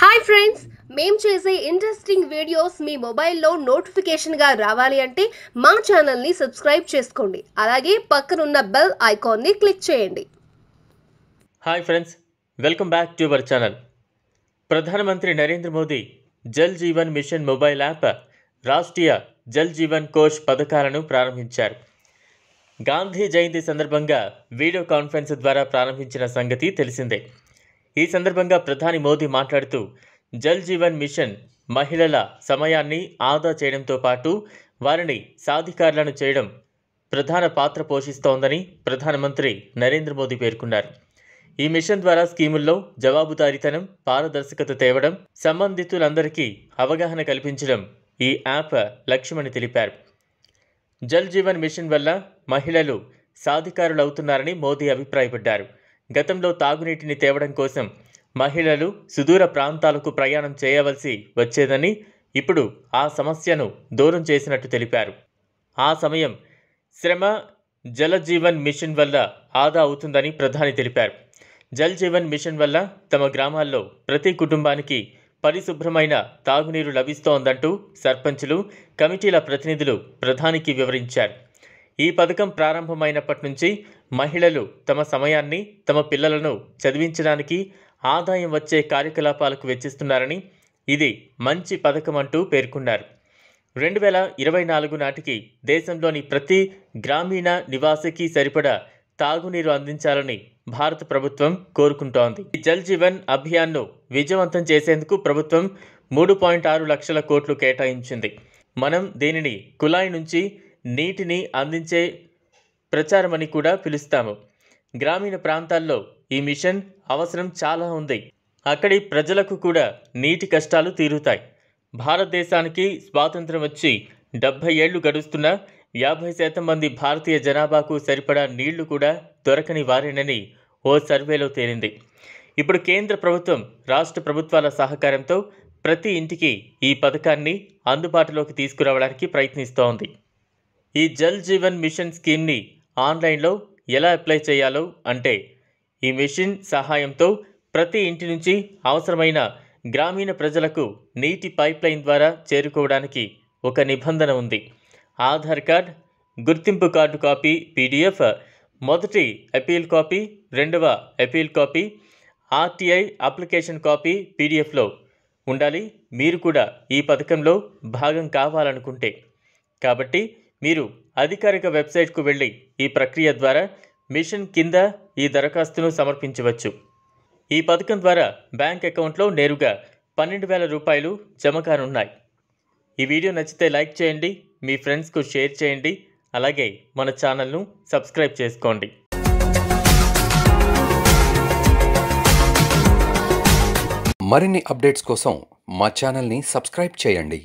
hi friends మేం చేసే interesting videos మీ మొబైల్లో నోటిఫికేషన్గా రావాలి అంటే మా ఛానల్ని సబ్స్క్రైబ్ చేసుకోండి అలాగే పక్కనున్న బెల్ ఐకాన్ని క్లిక్ చేయండి hi friends welcome back to our channel ప్రధానమంత్రి Narendra Modi Jal Jeevan mission mobile app Rashtriya Jal Jeevan Kosh పథకాలను ప్రారంభించారు గాంధీ జయంతి సందర్భంగా వీడియో కాన్ఫరెన్స్ ద్వారా ప్రారంభించిన సంగతి తెలిసిందే ఈ సందర్భంగా ప్రధాని మోదీ మాట్లాడుతూ జల్ జీవన్ మిషన్ మహిళల సమయాన్ని ఆదా చేయడంతో పాటు వారిని సాధికారులను చేయడం ప్రధాన పాత్ర పోషిస్తోందని ప్రధానమంత్రి నరేంద్ర మోదీ పేర్కొన్నారు ఈ మిషన్ ద్వారా స్కీముల్లో జవాబుదారీతనం పారదర్శకత తేవడం సంబంధితులందరికీ అవగాహన కల్పించడం ఈ యాప్ లక్ష్యమని తెలిపారు జల్ జీవన్ మిషన్ వల్ల మహిళలు సాధికారులవుతున్నారని మోదీ అభిప్రాయపడ్డారు గతంలో తాగునీటిని తేవడం కోసం మహిళలు సుదూర ప్రాంతాలకు ప్రయాణం చేయవలసి వచ్చేదని ఇప్పుడు ఆ సమస్యను దూరం చేసినట్టు తెలిపారు ఆ సమయం శ్రమ జలజీవన్ మిషన్ వల్ల ఆదా అవుతుందని ప్రధాని తెలిపారు జల్ జీవన్ మిషన్ వల్ల తమ గ్రామాల్లో ప్రతి కుటుంబానికి పరిశుభ్రమైన తాగునీరు లభిస్తోందంటూ సర్పంచులు కమిటీల ప్రతినిధులు ప్రధానికి వివరించారు ఈ పథకం ప్రారంభమైనప్పటి నుంచి మహిళలు తమ సమయాన్ని తమ పిల్లలను చదివించడానికి ఆదాయం వచ్చే కార్యకలాపాలకు వెచ్చిస్తున్నారని ఇది మంచి పథకం అంటూ పేర్కొన్నారు రెండు వేల ఇరవై నాలుగు నాటికి దేశంలోని ప్రతి గ్రామీణ నివాసికి సరిపడా తాగునీరు అందించాలని భారత ప్రభుత్వం కోరుకుంటోంది ఈ జల్ జీవన్ అభియాన్ను విజయవంతం చేసేందుకు ప్రభుత్వం మూడు పాయింట్ ఆరు లక్షల కోట్లు కేటాయించింది మనం దీనిని కుళాయి నుంచి నీటిని అందించే ప్రచారమని కూడా పిలుస్తాము గ్రామీణ ప్రాంతాల్లో ఈ మిషన్ అవసరం చాలా ఉంది అక్కడి ప్రజలకు కూడా నీటి కష్టాలు తీరుతాయి భారతదేశానికి స్వాతంత్రం వచ్చి డెబ్భై ఏళ్లు గడుస్తున్న యాభై శాతం మంది భారతీయ జనాభాకు సరిపడా నీళ్లు కూడా దొరకని వారేనని ఓ సర్వేలో తేలింది ఇప్పుడు కేంద్ర ప్రభుత్వం రాష్ట్ర ప్రభుత్వాల సహకారంతో ప్రతి ఇంటికి ఈ పథకాన్ని అందుబాటులోకి తీసుకురావడానికి ప్రయత్నిస్తోంది ఈ జల్ జీవన్ మిషన్ స్కీమ్ని ఆన్లైన్లో ఎలా అప్లై చేయాలో అంటే ఈ మిషన్ సహాయంతో ప్రతి ఇంటి నుంచి అవసరమైన గ్రామీణ ప్రజలకు నీటి పైప్లైన్ ద్వారా చేరుకోవడానికి ఒక నిబంధన ఉంది ఆధార్ కార్డ్ గుర్తింపు కార్డు కాపీ పీడిఎఫ్ మొదటి అపీల్ కాపీ రెండవ appeal copy RTI application copy పీడిఎఫ్లో ఉండాలి మీరు కూడా ఈ పథకంలో భాగం కావాలనుకుంటే కాబట్టి మీరు అధికారిక వెబ్సైట్కు వెళ్ళి ఈ ప్రక్రియ ద్వారా మిషన్ కింద ఈ దరఖాస్తును సమర్పించవచ్చు ఈ పథకం ద్వారా బ్యాంక్ అకౌంట్లో నేరుగా పన్నెండు వేల రూపాయలు జమ కానున్నాయి ఈ వీడియో నచ్చితే లైక్ చేయండి మీ ఫ్రెండ్స్కు షేర్ చేయండి అలాగే మన ఛానల్ను సబ్స్క్రైబ్ చేసుకోండి మరిన్ని అప్డేట్స్ కోసం మా ఛానల్ని సబ్స్క్రైబ్ చేయండి